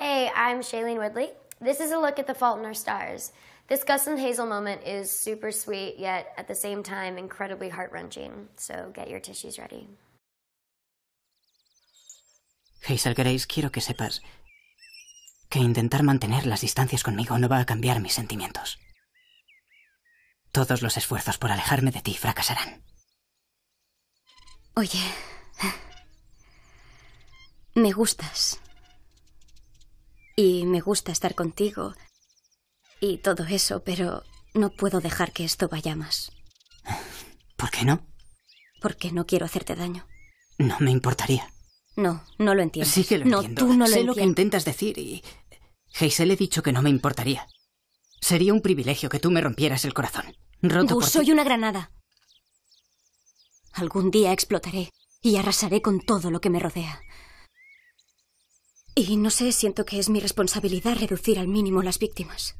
Hey, I'm Shailene Woodley. This is a look at The Fault in Our Stars. This Gus and Hazel moment is super sweet, yet at the same time incredibly heart wrenching. So get your tissues ready. Hazel Grace, quiero que sepas que intentar mantener las distancias conmigo no va a cambiar mis sentimientos. Todos los esfuerzos por alejarme de ti fracasarán. Oye, me gustas. y me gusta estar contigo y todo eso, pero no puedo dejar que esto vaya más. ¿Por qué no? Porque no quiero hacerte daño. No me importaría. No, no lo entiendo. Sí que lo no, Tú no lo sé lo que intentas decir y... Heisel he dicho que no me importaría. Sería un privilegio que tú me rompieras el corazón. Roto soy una granada. Algún día explotaré y arrasaré con todo lo que me rodea. Y no sé, siento que es mi responsabilidad reducir al mínimo las víctimas.